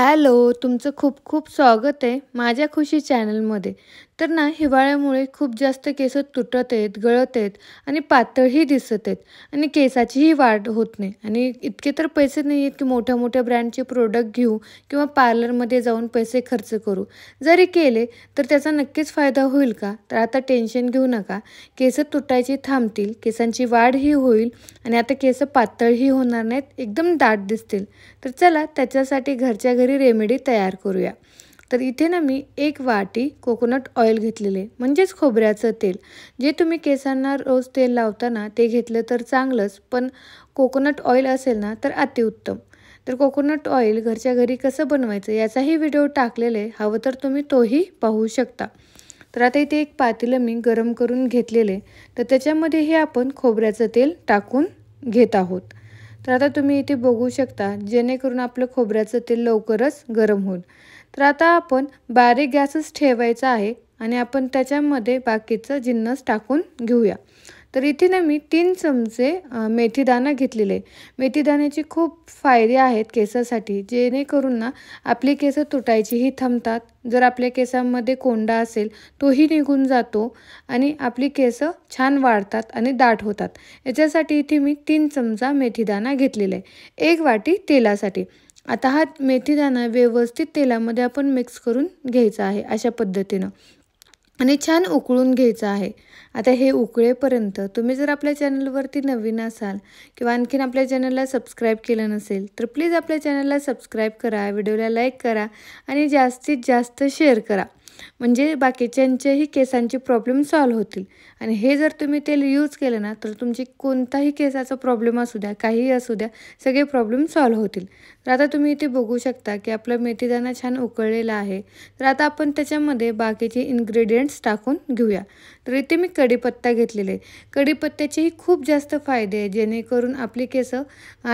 hello तुमचं खूप खूप स्वागत आहे माझ्या खुशी चॅनलमध्ये तर ना हिवाळ्यामुळे खूप जास्त केस तुटत आहेत गळत आहेत आणि पातळही दिसत आहेत आणि केसाचीही वाढ होत नाही आणि इतके तर पैसे नाही आहेत की मोठ्या मोठ्या ब्रँडचे प्रोडक्ट घेऊ किंवा पार्लरमध्ये जाऊन पैसे खर्च करू जरी केले तर त्याचा नक्कीच फायदा होईल का तर आता टेन्शन घेऊ नका केस तुटायची थांबतील केसांची वाढही होईल आणि आता केस पातळही होणार नाहीत एकदम दाट दिसतील तर चला त्याच्यासाठी घरच्या घरी रेमेडी तयार करूया तर इथे ना मी एक वाटी कोकोनट ऑइल घेतलेले म्हणजेच खोबऱ्याचं तेल जे तुम्ही केसांना रोज तेल लावताना ते घेतलं तर चांगलंच पण कोकोनट ऑइल असेल ना तर अतिउत्तम तर कोकोनट ऑइल घरच्या घरी कसं बनवायचं याचाही व्हिडिओ टाकलेले हवं तर तुम्ही तोही पाहू शकता तर आता इथे एक पातेलं मी गरम करून घेतलेले तर त्याच्यामध्येही आपण खोबऱ्याचं तेल टाकून घेत आहोत तर आता तुम्ही इथे बघू शकता जेणेकरून आपलं खोबऱ्याचं तेल लवकरच गरम होईल तर आता आपण बारीक गॅसच ठेवायचा आहे आणि आपण त्याच्यामध्ये बाकीचं जिन्नस टाकून घेऊया तर इथे ना मी तीन चमचे मेथीदाणा घेतलेले आहे मेथीदाण्याचे खूप फायदे आहेत केसासाठी जेणेकरून ना आपली केस तुटायचीही थांबतात जर आपल्या केसांमध्ये कोंडा असेल तोही निघून जातो आणि आपली केस छान वाढतात आणि दाट होतात याच्यासाठी इथे मी तीन चमचा मेथीदाणा घेतलेला आहे एक वाटी तेलासाठी आता हा मेथीदाणा व्यवस्थित तेलामध्ये आपण मिक्स करून घ्यायचा आहे अशा पद्धतीनं आणि छान उकळून घ्यायचं आहे आता हे उकळेपर्यंत तुम्ही जर आपल्या चॅनलवरती नवीन असाल किंवा आणखीन आपल्या चॅनलला सबस्क्राईब केलं नसेल तर प्लीज आपल्या चॅनलला सबस्क्राईब करा व्हिडिओला लाईक करा आणि जास्तीत जास्त शेअर करा म्हणजे बाकीच्यांच्याही केसांचे प्रॉब्लेम सॉल्व्ह होतील आणि हे जर तुम्ही तेल यूज केलं ना तर तुमची कोणताही केसाचा प्रॉब्लेम असू द्या काहीही असू द्या सगळे प्रॉब्लेम सॉल्व्ह होतील तर आता तुम्ही इथे बघू शकता की आपलं मेथीदाना छान उकळलेला आहे तर आता आपण त्याच्यामध्ये बाकीचे इन्ग्रेडियंट्स टाकून घेऊया तर इथे मी कढीपत्ता घेतलेले आहे कढीपत्त्याचेही खूप जास्त फायदे आहे जेणेकरून आपली केसं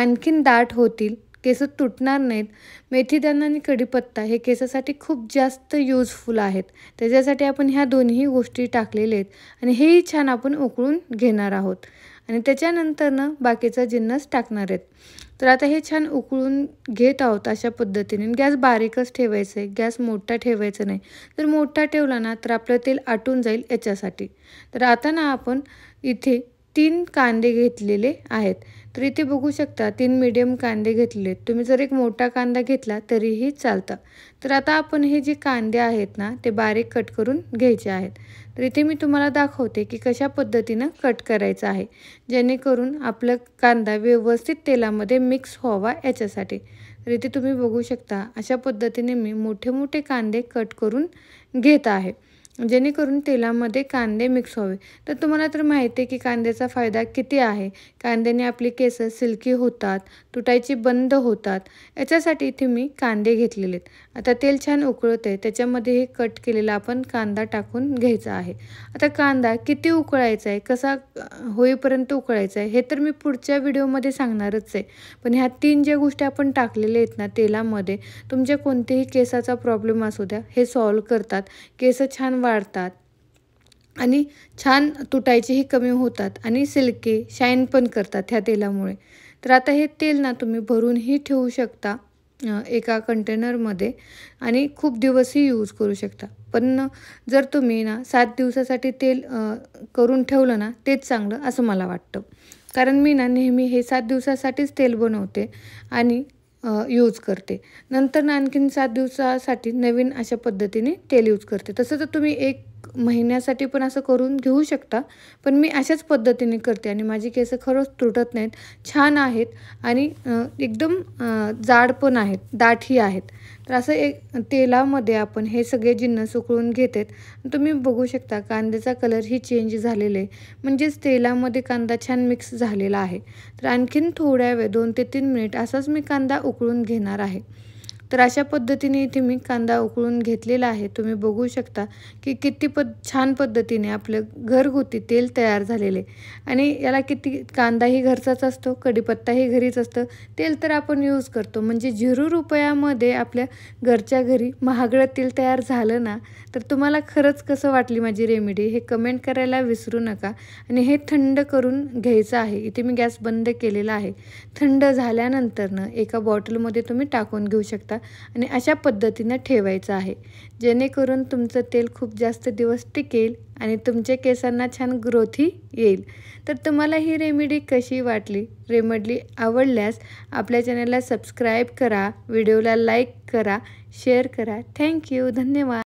आणखीन दाट होतील केस तुटणार नाहीत मेथीदाणा आणि कढीपत्ता हे केसासाठी खूप जास्त यूजफुल आहेत त्याच्यासाठी आपण ह्या दोन्ही गोष्टी टाकलेल्या आहेत आणि हेही छान आपण उकळून घेणार आहोत आणि त्याच्यानंतरनं बाकीचा जिन्नस टाकणार आहेत तर आता हे छान उकळून घेत आहोत अशा पद्धतीने गॅस बारीकच ठेवायचं आहे गॅस मोठा ठेवायचा नाही तर मोठा ठेवला ना तर आपलं तेल आटून जाईल याच्यासाठी तर आता ना आपण इथे तीन कांदे घेतलेले आहेत तर इथे बघू शकता तीन मीडियम कांदे घेतलेले तुम्ही जर एक मोठा कांदा घेतला तरीही चालतं तर आता आपण हे जे कांदे आहेत ना ते बारीक कट करून घ्यायचे आहेत तर इथे मी तुम्हाला दाखवते की कशा पद्धतीनं कट करायचं आहे जेणेकरून आपलं कांदा व्यवस्थित तेलामध्ये मिक्स व्हावा याच्यासाठी तर इथे तुम्ही बघू शकता अशा पद्धतीने मी मोठे मोठे कांदे कट करून घेत आहे जेणेकरून तेलामध्ये कांदे मिक्स व्हावे तर तुम्हाला तर माहिती आहे की कांद्याचा फायदा किती आहे कांद्याने आपली केस सिल्की होतात तुटायची बंद होतात याच्यासाठी इथे मी कांदे घेतलेले आहेत आता तेल छान उकळत आहे त्याच्यामध्ये हे कट केलेला आपण कांदा टाकून घ्यायचा आहे आता कांदा किती उकळायचा आहे कसा होईपर्यंत उकळायचा आहे हे तर मी पुढच्या व्हिडिओमध्ये सांगणारच आहे पण ह्या तीन ज्या गोष्टी आपण टाकलेल्या आहेत ना तेलामध्ये तुमच्या कोणतेही केसाचा प्रॉब्लेम असू द्या हे सॉल्व करतात केस छान वाढतात आणि छान तुटायचेही कमी होतात आणि सिल्के शाईन पण करतात ह्या तेलामुळे तर आता हे तेल ना तुम्ही भरूनही ठेवू शकता एका कंटेनरमध्ये आणि खूप दिवसही यूज करू शकता पण जर तुम्ही ना सात दिवसासाठी तेल करून ठेवलं ना तेच चांगलं असं मला वाटतं कारण मी ना नेहमी हे सात दिवसासाठीच तेल बनवते आणि यूज करते नंतर आणखीन सात दिवसासाठी नवीन अशा पद्धतीने तेल यूज करते तसं तर तुम्ही एक महिन्यासाठी पण असं करून घेऊ शकता पण मी अशाच पद्धतीने करते आणि माझी केस खरंच तुटत नाहीत छान आहेत आणि एकदम जाड पण आहेत दाटही आहेत तर असं एक तेलामध्ये आपण हे सगळे जिन्नस उकळून घेते तुम्ही बघू शकता कांद्याचा कलरही चेंज झालेला आहे म्हणजेच तेलामध्ये कांदा छान मिक्स झालेला आहे तर आणखीन थोड्या वेळ दोन ते तीन मिनिट असाच मी कांदा उकळून घेणार आहे तर अशा पद्धतीने इथे मी कांदा उकळून घेतलेला आहे तुम्ही बघू शकता की किती पद छान पद्धतीने आपलं घरगुती तेल तयार झालेले आणि याला किती कांदाही घरचाच असतो कडीपत्ताही घरीच असतं तेल तर आपण यूज करतो म्हणजे झिरो रुपयामध्ये आपल्या घरच्या घरी महागडं तेल तयार झालं ना तर तुम्हाला खरंच कसं वाटली माझी रेमेडी हे कमेंट करायला विसरू नका आणि हे थंड करून घ्यायचं आहे इथे मी गॅस बंद केलेला आहे थंड झाल्यानंतरनं एका बॉटलमध्ये तुम्ही टाकून घेऊ शकता आणि अशा पद्धतीनं ठेवायचं आहे जेणेकरून तुमचं तेल खूप जास्त दिवस टिकेल आणि तुमच्या केसांना छान ग्रोथही येईल तर तुम्हाला ही रेमेडी कशी वाटली रेमेडी आवडल्यास आपल्या चॅनलला सबस्क्राईब करा व्हिडिओला लाईक करा शेअर करा थँक्यू धन्यवाद